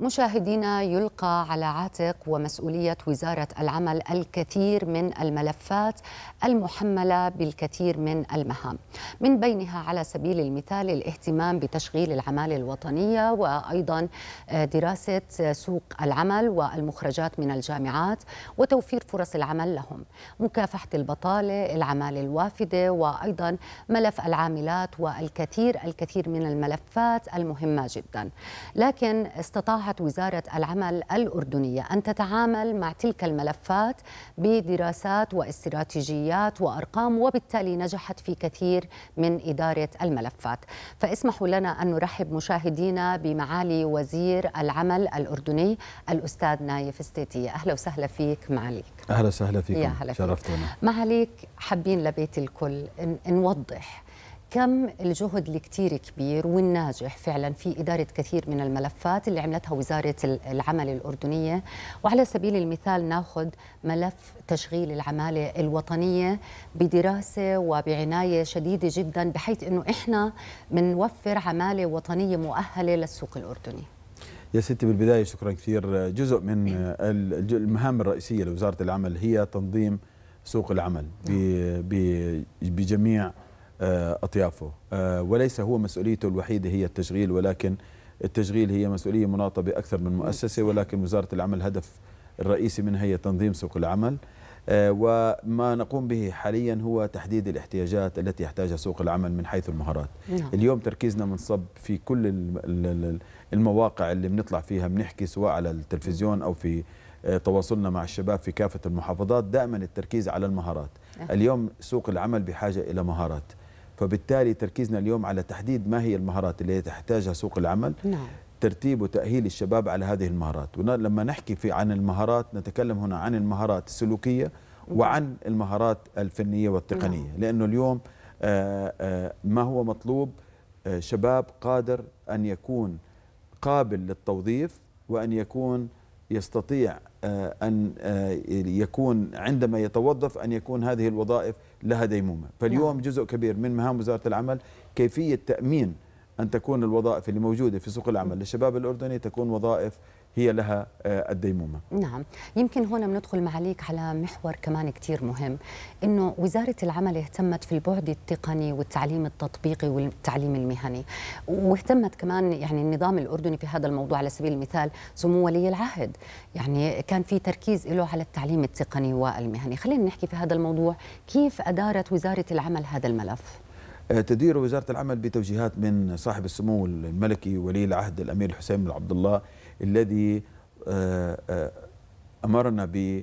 مشاهدينا يلقى على عاتق ومسؤوليه وزاره العمل الكثير من الملفات المحمله بالكثير من المهام من بينها على سبيل المثال الاهتمام بتشغيل العماله الوطنيه وايضا آه، دراسه سوق العمل والمخرجات من الجامعات وتوفير فرص العمل لهم مكافحه البطاله العماله الوافده وايضا ملف العاملات والكثير الكثير من الملفات المهمه جدا لكن استطاع استطاعت وزارة العمل الأردنية أن تتعامل مع تلك الملفات بدراسات واستراتيجيات وأرقام وبالتالي نجحت في كثير من إدارة الملفات فاسمحوا لنا أن نرحب مشاهدينا بمعالي وزير العمل الأردني الأستاذ نايف ستيتي أهلا وسهلا فيك معاليك أهلا وسهلا فيك شرفتنا معاليك حابين لبيت الكل نوضح كم الجهد الكتير كبير والناجح فعلا في إدارة كثير من الملفات اللي عملتها وزارة العمل الأردنية وعلى سبيل المثال ناخذ ملف تشغيل العمالة الوطنية بدراسة وبعناية شديدة جدا بحيث أنه إحنا بنوفر عمالة وطنية مؤهلة للسوق الأردني يا ستي بالبداية شكرا كثير جزء من المهام الرئيسية لوزارة العمل هي تنظيم سوق العمل نعم. بجميع آه، أطيافه آه، وليس هو مسؤوليته الوحيدة هي التشغيل ولكن التشغيل هي مسؤولية مناطة بأكثر من مؤسسة ولكن وزارة العمل هدف الرئيسي منها هي تنظيم سوق العمل آه، وما نقوم به حاليا هو تحديد الاحتياجات التي يحتاجها سوق العمل من حيث المهارات نعم. اليوم تركيزنا منصب في كل المواقع اللي بنطلع فيها بنحكي سواء على التلفزيون أو في تواصلنا مع الشباب في كافة المحافظات دائما التركيز على المهارات نعم. اليوم سوق العمل بحاجة إلى مهارات فبالتالي تركيزنا اليوم على تحديد ما هي المهارات اللي تحتاجها سوق العمل نعم. ترتيب وتأهيل الشباب على هذه المهارات ولما نحكي في عن المهارات نتكلم هنا عن المهارات السلوكية وعن المهارات الفنية والتقنية نعم. لأنه اليوم آه، آه، ما هو مطلوب آه، شباب قادر أن يكون قابل للتوظيف وأن يكون يستطيع آه، أن آه، يكون عندما يتوظف أن يكون هذه الوظائف لها ديمومة فاليوم نعم. جزء كبير من مهام وزارة العمل كيفية تأمين أن تكون الوظائف اللي موجودة في سوق العمل للشباب الأردني تكون وظائف هي لها آه، الديمومة نعم يمكن هنا بندخل معاليك على محور كمان كتير مهم أنه وزارة العمل اهتمت في البعد التقني والتعليم التطبيقي والتعليم المهني واهتمت كمان يعني النظام الأردني في هذا الموضوع على سبيل المثال سمو ولي العهد يعني كان في تركيز له على التعليم التقني والمهني خلينا نحكي في هذا الموضوع كيف أدارت وزارة العمل هذا الملف آه، تدير وزارة العمل بتوجيهات من صاحب السمو الملكي ولي العهد الأمير الحسين بن عبد الله الذي آه، آه، أمرنا ب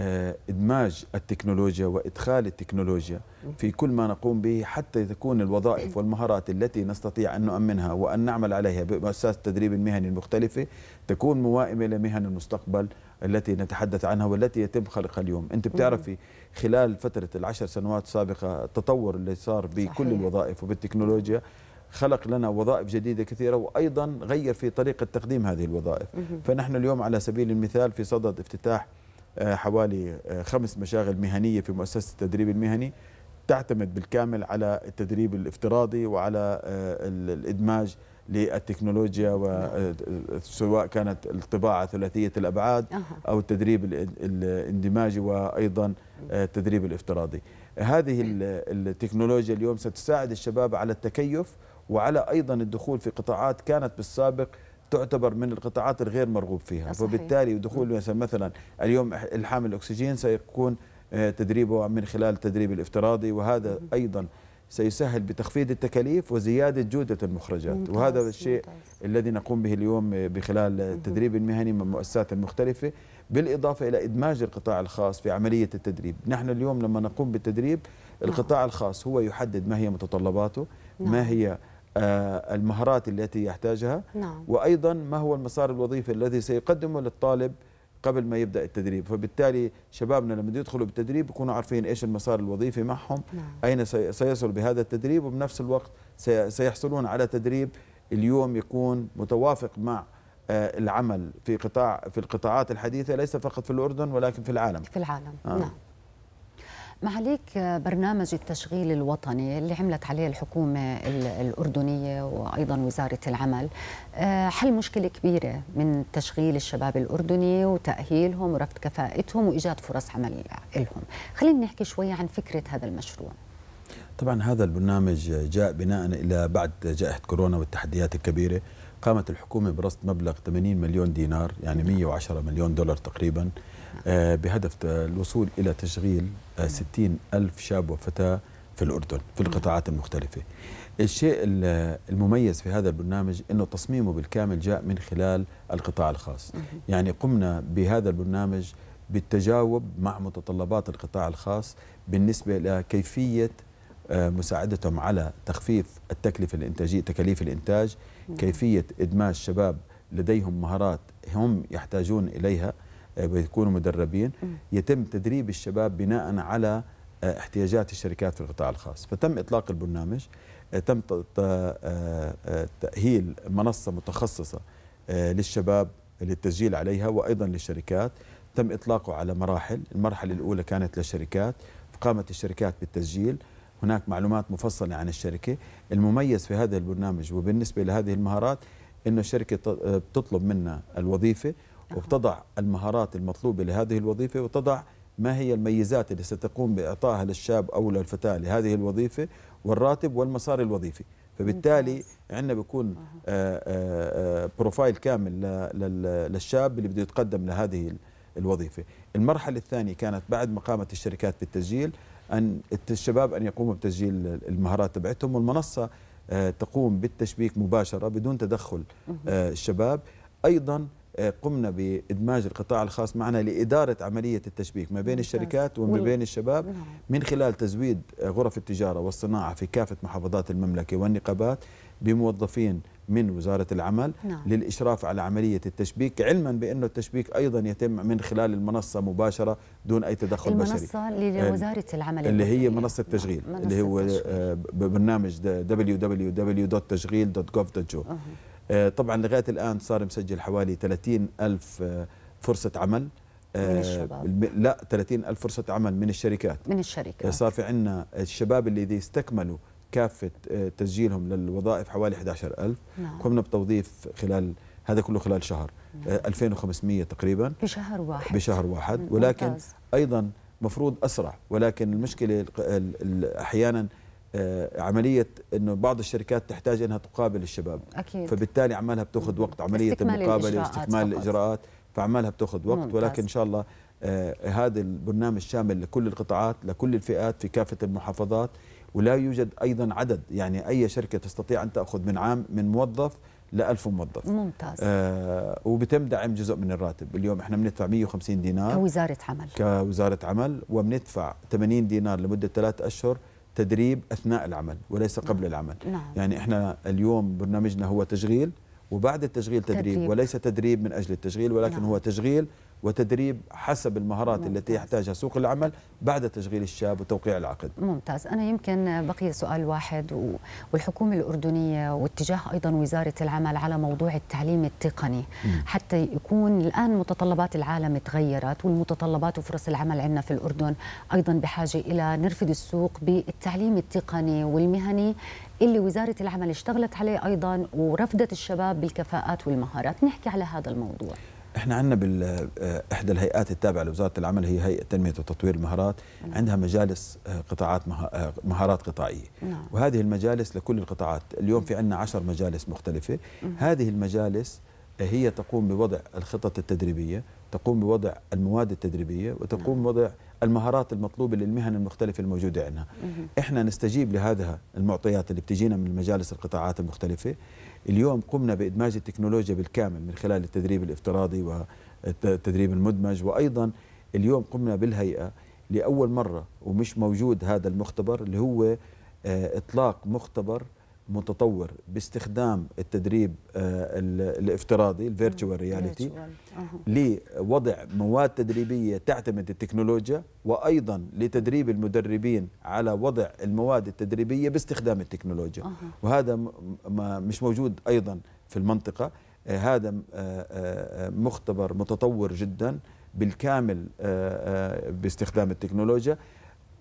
آه، ادماج التكنولوجيا وادخال التكنولوجيا في كل ما نقوم به حتى تكون الوظائف والمهارات التي نستطيع ان نؤمنها وان نعمل عليها بمؤسسات التدريب المهني المختلفه تكون موائمه لمهن المستقبل التي نتحدث عنها والتي يتم خلقها اليوم انت بتعرفي خلال فتره العشر سنوات السابقه التطور اللي صار بكل الوظائف وبالتكنولوجيا خلق لنا وظائف جديدة كثيرة وأيضا غير في طريقة تقديم هذه الوظائف فنحن اليوم على سبيل المثال في صدد افتتاح آه، حوالي آه، خمس مشاغل مهنية في مؤسسة التدريب المهني تعتمد بالكامل على التدريب الافتراضي وعلى آه، الإدماج للتكنولوجيا وسواء نعم. كانت الطباعة ثلاثية الأبعاد أو التدريب الاندماجي وأيضا التدريب الافتراضي هذه التكنولوجيا اليوم ستساعد الشباب على التكيف وعلى أيضا الدخول في قطاعات كانت بالسابق تعتبر من القطاعات الغير مرغوب فيها صحيح. وبالتالي دخول مثلا اليوم الحامل الاكسجين سيكون آه، تدريبه من خلال التدريب الافتراضي وهذا ايضا سيسهل بتخفيض التكاليف وزيادة جودة المخرجات ممتاز وهذا الشيء ممتاز. الذي نقوم به اليوم آه، بخلال التدريب المهني من المؤسسات المختلفة بالإضافة إلى إدماج القطاع الخاص في عملية التدريب نحن اليوم لما نقوم بالتدريب نعم. القطاع الخاص هو يحدد ما هي متطلباته ما نعم. هي آه، المهارات التي يحتاجها نعم. وأيضا ما هو المسار الوظيفي الذي سيقدمه للطالب قبل ما يبدأ التدريب فبالتالي شبابنا لما يدخلوا بالتدريب يكونوا عارفين إيش المسار الوظيفي معهم نعم. أين سيصل بهذا التدريب وبنفس الوقت سيحصلون على تدريب اليوم يكون متوافق مع آه، العمل في قطاع في القطاعات الحديثة ليس فقط في الأردن ولكن في العالم في العالم آه. نعم معاليك برنامج التشغيل الوطني اللي عملت عليه الحكومة الأردنية وأيضا وزارة العمل آه، حل مشكلة كبيرة من تشغيل الشباب الأردني وتأهيلهم ورفض كفاءتهم وإيجاد فرص عمل لهم خلينا نحكي شوية عن فكرة هذا المشروع طبعا هذا البرنامج جاء بناء إلى بعد جائحة كورونا والتحديات الكبيرة قامت الحكومة برصد مبلغ 80 مليون دينار يعني 110 مليون دولار تقريبا آه، بهدف آه، الوصول إلى تشغيل 60 آه، ألف شاب وفتاة في الأردن في القطاعات المختلفة الشيء المميز في هذا البرنامج أنه تصميمه بالكامل جاء من خلال القطاع الخاص يعني قمنا بهذا البرنامج بالتجاوب مع متطلبات القطاع الخاص بالنسبة لكيفية مساعدتهم على تخفيف التكلفة الإنتاجية تكاليف الإنتاج كيفية إدماج الشباب لديهم مهارات هم يحتاجون إليها آه، بيكونوا مدربين يتم تدريب الشباب بناء على آه، احتياجات الشركات في القطاع الخاص فتم إطلاق البرنامج آه، تم تأهيل منصة متخصصة للشباب للتسجيل عليها وأيضا للشركات تم إطلاقه على مراحل المرحلة الأولى كانت للشركات قامت الشركات بالتسجيل هناك معلومات مفصلة عن الشركة المميز في هذا البرنامج وبالنسبة لهذه المهارات أنه الشركة بتطلب منا الوظيفة وبتضع المهارات المطلوبة لهذه الوظيفة وتضع ما هي الميزات اللي ستقوم بإعطائها للشاب أو للفتاة لهذه الوظيفة والراتب والمسار الوظيفي فبالتالي عندنا بيكون آآ آآ آه، آه، آه، بروفايل كامل للشاب اللي بده يتقدم لهذه الوظيفة المرحلة الثانية كانت بعد ما قامت الشركات بالتسجيل أن الشباب أن يقوموا بتسجيل المهارات تبعتهم والمنصة آه، تقوم بالتشبيك مباشرة بدون تدخل آه، الشباب أيضا آه، قمنا بادماج القطاع الخاص معنا لاداره عمليه التشبيك ما بين الشركات وما بين الشباب نعم. من خلال تزويد غرف التجاره والصناعه في كافه محافظات المملكه والنقابات بموظفين من وزارة العمل نعم. للإشراف على عملية التشبيك علما بأنه التشبيك أيضا يتم من خلال المنصة مباشرة دون أي تدخل المنصة بشري المنصة آه، لوزارة العمل اللي هي منصة نعم، تشغيل اللي هو آه، برنامج www.تشغيل.gov.جو آه، طبعا لغايه الان صار مسجل حوالي 30 الف آه، فرصه عمل آه، من الشباب لا 30 ألف فرصة عمل من الشركات من الشركات صار في عندنا الشباب اللي استكملوا كافة تسجيلهم للوظائف حوالي 11 ألف نعم. قمنا بتوظيف خلال هذا كله خلال شهر نعم. 2500 تقريبا بشهر واحد بشهر واحد ولكن ممتاز. أيضا مفروض أسرع ولكن المشكلة أحيانا آه، عمليه انه بعض الشركات تحتاج انها تقابل الشباب أكيد. فبالتالي عمالها بتاخذ وقت عمليه المقابله واستكمال الاجراءات فعمالها بتاخذ وقت ممتاز. ولكن ان شاء الله آه هذا البرنامج شامل لكل القطاعات لكل الفئات في كافه المحافظات ولا يوجد ايضا عدد يعني اي شركه تستطيع ان تاخذ من عام من موظف ل 1000 موظف ممتاز آه وبتم دعم جزء من الراتب اليوم احنا بندفع 150 دينار كوزاره عمل كوزاره عمل وبندفع 80 دينار لمده ثلاث اشهر تدريب اثناء العمل وليس نعم. قبل نعم. العمل نعم. يعني احنا اليوم برنامجنا هو تشغيل وبعد التشغيل تدريب, تدريب وليس تدريب من اجل التشغيل ولكن نعم. هو تشغيل وتدريب حسب المهارات ممتاز. التي يحتاجها سوق العمل بعد تشغيل الشاب وتوقيع العقد ممتاز أنا يمكن بقي سؤال واحد والحكومة الأردنية واتجاه أيضا وزارة العمل على موضوع التعليم التقني م. حتى يكون الآن متطلبات العالم تغيرت والمتطلبات وفرص العمل عندنا في الأردن أيضا بحاجة إلى نرفد السوق بالتعليم التقني والمهني اللي وزارة العمل اشتغلت عليه أيضا ورفدت الشباب بالكفاءات والمهارات نحكي على هذا الموضوع احنا عندنا بال آه، احدى الهيئات التابعه لوزاره العمل هي هيئه تنميه وتطوير المهارات نعم. عندها مجالس آه، قطاعات آه، مهارات قطاعيه نعم. وهذه المجالس لكل القطاعات اليوم في عندنا عشر مجالس مختلفه نعم. هذه المجالس هي تقوم بوضع الخطط التدريبيه تقوم بوضع المواد التدريبية وتقوم نعم. بوضع المهارات المطلوبة للمهن المختلفة الموجودة عندنا إحنا نستجيب لهذه المعطيات اللي بتجينا من مجالس القطاعات المختلفة اليوم قمنا بإدماج التكنولوجيا بالكامل من خلال التدريب الافتراضي والتدريب المدمج وأيضا اليوم قمنا بالهيئة لأول مرة ومش موجود هذا المختبر اللي هو آه، إطلاق مختبر متطور باستخدام التدريب آه، الافتراضي الفيرتشوال رياليتي لوضع مواد تدريبيه تعتمد التكنولوجيا وايضا لتدريب المدربين على وضع المواد التدريبيه باستخدام التكنولوجيا وهذا مش موجود ايضا في المنطقه آه، هذا آه، مختبر متطور جدا بالكامل باستخدام التكنولوجيا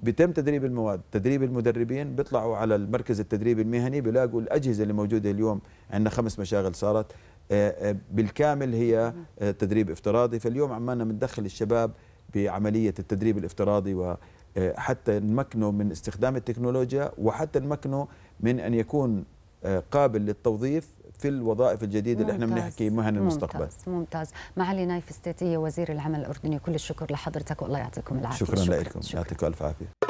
بيتم تدريب المواد تدريب المدربين بيطلعوا على المركز التدريب المهني بيلاقوا الأجهزة اللي موجودة اليوم عندنا خمس مشاغل صارت آه، آه، بالكامل هي آه، تدريب افتراضي فاليوم عمالنا بندخل الشباب بعملية التدريب الافتراضي وحتى نمكنه من استخدام التكنولوجيا وحتى نمكنه من أن يكون قابل للتوظيف في الوظائف الجديده اللي احنا بنحكي مهن المستقبل ممتاز ممتاز معالي نايف استيتيه وزير العمل الاردني كل الشكر لحضرتك والله يعطيكم العافيه شكرا, شكرا لكم يعطيكم الف عافيه